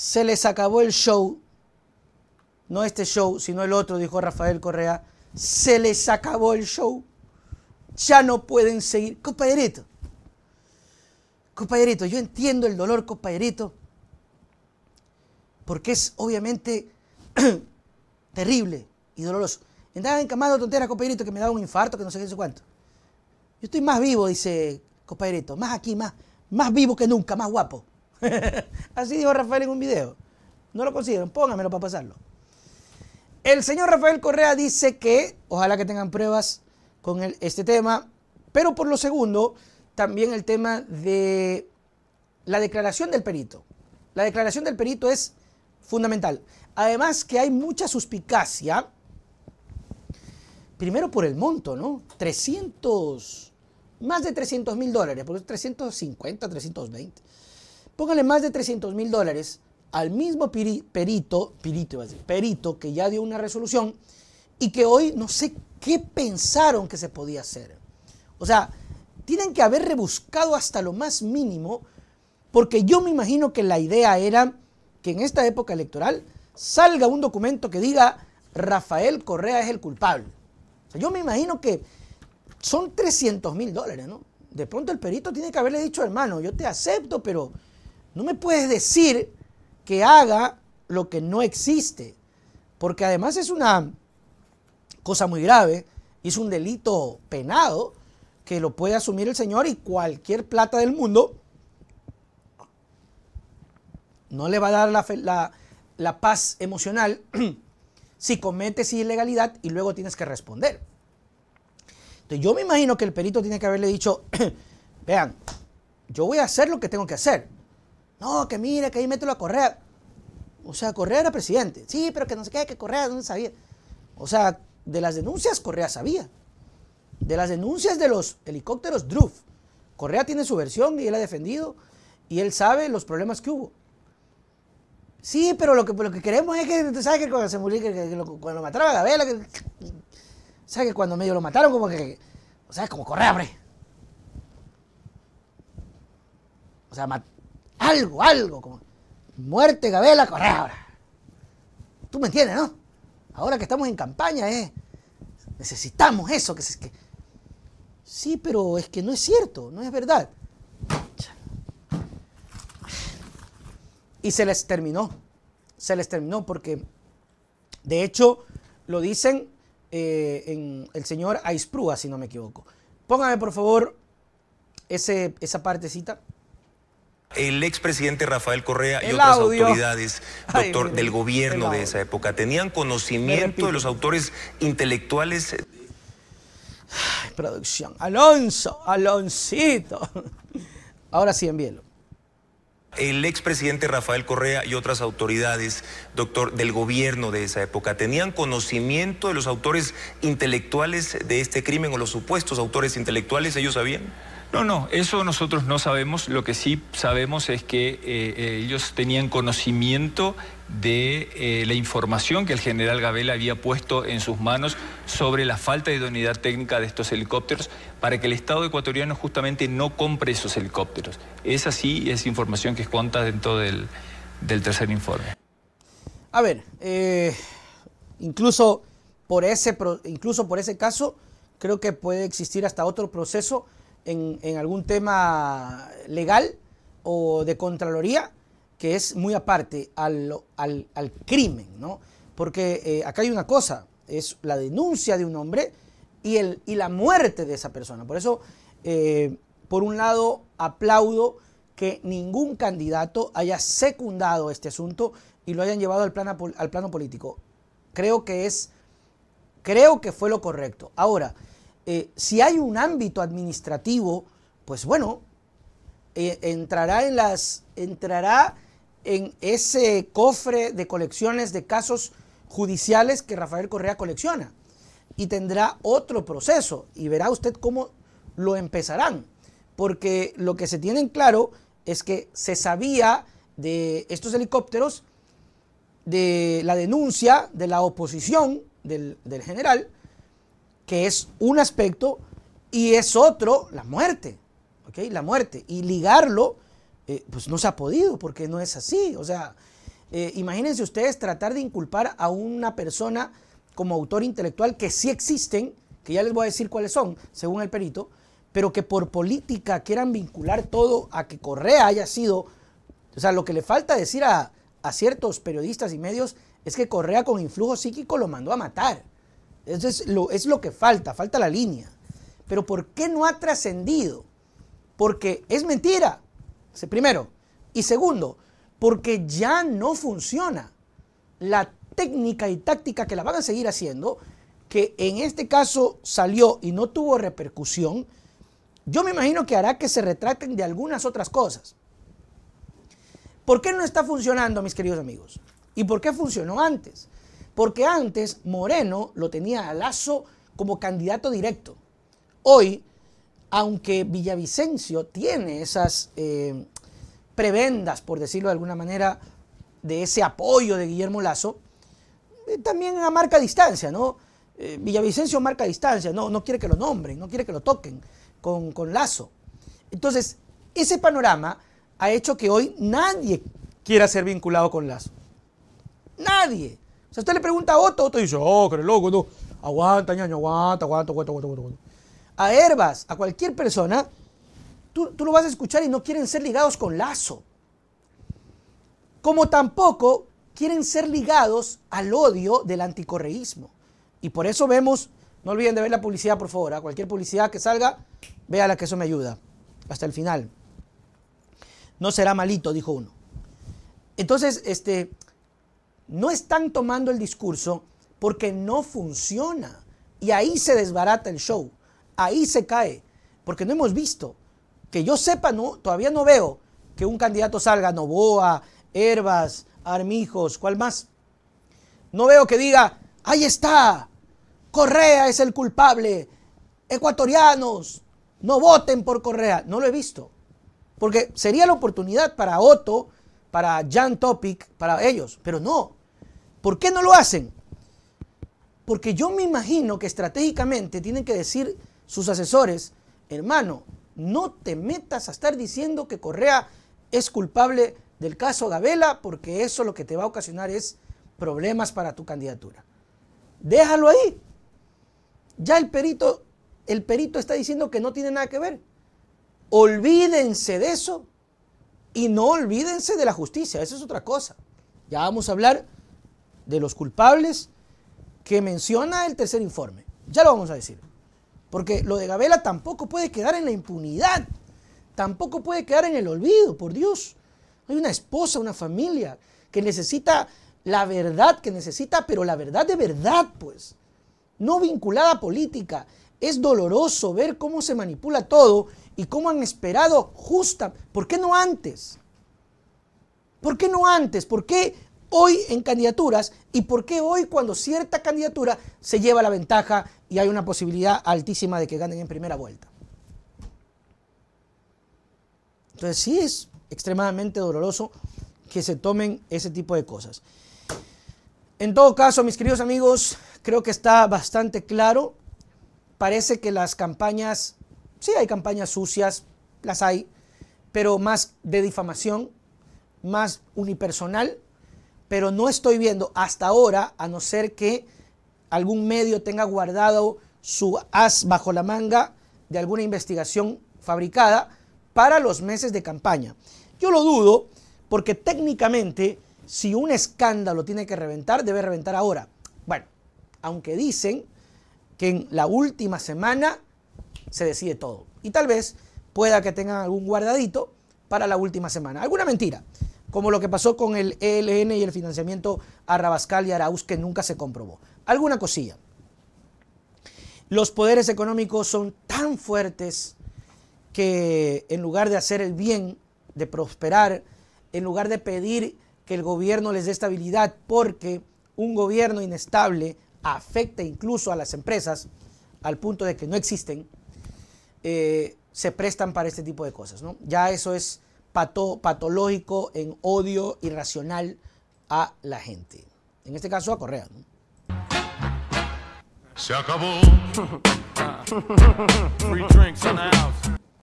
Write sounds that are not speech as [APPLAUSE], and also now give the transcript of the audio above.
se les acabó el show, no este show, sino el otro, dijo Rafael Correa, se les acabó el show, ya no pueden seguir. Compañerito, compadrito, yo entiendo el dolor, compañerito, porque es obviamente [CLEARS THROAT] terrible y doloroso. Andaba encamado tonteras, compañerito, que me daba un infarto, que no sé qué, sé cuánto. Yo estoy más vivo, dice compañerito, más aquí, más, más vivo que nunca, más guapo. [LAUGHS] Así dijo Rafael en un video. No lo consiguen, pónganmelo para pasarlo. El señor Rafael Correa dice que, ojalá que tengan pruebas con este tema, pero por lo segundo, también el tema de la declaración del perito. La declaración del perito es fundamental. Además que hay mucha suspicacia, primero por el monto, ¿no? 300, más de 300 mil dólares, porque 350, 320. Póngale más de 300 mil dólares al mismo perito, decir, perito que ya dio una resolución y que hoy no sé qué pensaron que se podía hacer. O sea, tienen que haber rebuscado hasta lo más mínimo, porque yo me imagino que la idea era que en esta época electoral salga un documento que diga Rafael Correa es el culpable. yo me imagino que son 300 mil dólares, ¿no? De pronto el perito tiene que haberle dicho, hermano, yo te acepto, pero no me puedes decir que haga lo que no existe, porque además es una cosa muy grave, es un delito penado que lo puede asumir el Señor y cualquier plata del mundo no le va a dar la, paz emocional [CLEARS THROAT] si cometes ilegalidad y luego tienes que responder. Entonces yo me imagino que el perito tiene que haberle dicho, [CLEARS THROAT] vean, yo voy a hacer lo que tengo que hacer, no, que mire, que ahí mételo a Correa. O sea, Correa era presidente. Sí, pero que no se quede, que Correa no sabía. O sea, de las denuncias Correa sabía. De las denuncias de los helicópteros Druff. Correa tiene su versión y él ha defendido y él sabe los problemas que hubo. Sí, pero lo que, queremos es que, ¿sabes? Que cuando se que, cuando lo mataron a Gabela, ¿sabes? Que cuando medio lo mataron, como que, o sea, como Correa, hombre. O sea, algo, algo, como muerte, Gabela, corre Tú me entiendes, ¿no? Ahora que estamos en campaña, ¿eh? necesitamos eso. Que, que... Sí, pero es que no es cierto, no es verdad. Y se les terminó, se les terminó porque, de hecho, lo dicen eh, en el señor Aisprúa, si no me equivoco. Póngame, por favor, ese, esa partecita. El expresidente Rafael Correa y otras autoridades, doctor, del gobierno de esa época, ¿tenían conocimiento de los autores intelectuales? Ay, producción. Alonso, Aloncito. Ahora sí, envíelo. El expresidente Rafael Correa y otras autoridades, doctor, del gobierno de esa época, ¿tenían conocimiento de los autores intelectuales de este crimen o los supuestos autores intelectuales? ¿Ellos sabían? No, no, eso nosotros no sabemos. Lo que sí sabemos es que eh, eh, ellos tenían conocimiento de eh, la información que el general Gabela había puesto en sus manos sobre la falta de idoneidad técnica de estos helicópteros para que el Estado ecuatoriano justamente no compre esos helicópteros. Esa sí es información que cuenta dentro del, tercer informe. A ver, incluso, por ese, incluso por ese caso, creo que puede existir hasta otro proceso en, algún tema legal o de Contraloría, que es muy aparte al, al, al crimen, ¿no? Porque eh, acá hay una cosa, es la denuncia de un hombre y, el, y la muerte de esa persona. Por eso, eh, por un lado, aplaudo que ningún candidato haya secundado este asunto y lo hayan llevado al, plano al plano político. Creo que es, creo que fue lo correcto. Ahora, eh, si hay un ámbito administrativo, pues bueno, eh, entrará en ese cofre de colecciones de casos judiciales que Rafael Correa colecciona y tendrá otro proceso y verá usted cómo lo empezarán, porque lo que se tiene en claro es que se sabía de estos helicópteros, de la denuncia de la oposición del general, que es un aspecto, y es otro, la muerte. ¿Ok? La muerte. Y ligarlo, eh, pues no se ha podido, porque no es así. O sea, eh, imagínense ustedes tratar de inculpar a una persona como autor intelectual que sí existen, que ya les voy a decir cuáles son, según el perito, pero que por política quieran vincular todo a que Correa haya sido. O sea, lo que le falta decir a, a ciertos periodistas y medios es que Correa con influjo psíquico lo mandó a matar. Eso es lo, que falta, falta la línea. Pero ¿por qué no ha trascendido? Porque es mentira, primero. Y segundo, porque ya no funciona la técnica y táctica que la van a seguir haciendo, que en este caso salió y no tuvo repercusión, yo me imagino que hará que se retraten de algunas otras cosas. ¿Por qué no está funcionando, mis queridos amigos? ¿Y por qué funcionó antes? Porque antes Moreno lo tenía a Lazo como candidato directo. Hoy, aunque Villavicencio tiene esas eh, prebendas, por decirlo de alguna manera, de ese apoyo de Guillermo Lazo, eh, también también marca distancia, ¿no? Eh, Villavicencio marca distancia, no, quiere que lo nombren, no quiere que lo toquen con, con Lazo. Entonces, ese panorama ha hecho que hoy nadie quiera ser vinculado con Lazo. Nadie. Si usted le pregunta a otro dice, oh, que loco, no. Aguanta, ñaño, aguanta, aguanta, aguanta, aguanta, aguanta. A Herbas, a cualquier persona, tú, lo vas a escuchar y no quieren ser ligados con lazo. Como tampoco quieren ser ligados al odio del anticorreísmo. Y por eso vemos, no olviden de ver la publicidad, por favor, a ¿ah? cualquier publicidad que salga, la que eso me ayuda. Hasta el final. No será malito, dijo uno. Entonces, este, no están tomando el discurso porque no funciona. Y ahí se desbarata el show, ahí se cae, porque no hemos visto. Que yo sepa, no, todavía no veo que un candidato salga, Novoa, Herbas, Armijos, ¿cuál más? No veo que diga, ahí está, Correa es el culpable, ecuatorianos, no voten por Correa. No lo he visto, porque sería la oportunidad para Otto, para Jan Topic, para ellos, pero no, ¿Por qué no lo hacen? Porque yo me imagino que estratégicamente tienen que decir sus asesores, hermano, no te metas a estar diciendo que Correa es culpable del caso Gabela, porque eso lo que te va a ocasionar es problemas para tu candidatura. Déjalo ahí. Ya el perito, el perito está diciendo que no tiene nada que ver. Olvídense de eso y no olvídense de la justicia, Esa es otra cosa. Ya vamos a hablar de los culpables que menciona el tercer informe. Ya lo vamos a decir. Porque lo de Gabela tampoco puede quedar en la impunidad. Tampoco puede quedar en el olvido, por Dios. Hay una esposa, una familia que necesita la verdad, que necesita, pero la verdad de verdad, pues. No vinculada a política. Es doloroso ver cómo se manipula todo y cómo han esperado justa. ¿Por qué no antes? ¿Por qué no antes? ¿Por qué hoy en candidaturas y por qué hoy cuando cierta candidatura se lleva la ventaja y hay una posibilidad altísima de que ganen en primera vuelta. Entonces sí es extremadamente doloroso que se tomen ese tipo de cosas. En todo caso, mis queridos amigos, creo que está bastante claro. Parece que las campañas, sí hay campañas sucias, las hay, pero más de difamación, más unipersonal, pero no estoy viendo hasta ahora, a no ser que algún medio tenga guardado su as bajo la manga de alguna investigación fabricada para los meses de campaña. Yo lo dudo porque técnicamente si un escándalo tiene que reventar, debe reventar ahora. Bueno, aunque dicen que en la última semana se decide todo. Y tal vez pueda que tengan algún guardadito para la última semana. Alguna mentira como lo que pasó con el ELN y el financiamiento a Rabascal y Arauz, que nunca se comprobó. Alguna cosilla. Los poderes económicos son tan fuertes que en lugar de hacer el bien, de prosperar, en lugar de pedir que el gobierno les dé estabilidad, porque un gobierno inestable afecta incluso a las empresas al punto de que no existen, eh, se prestan para este tipo de cosas. Ya eso es patológico en odio irracional a la gente. En este caso a Correa. [LAUGHS]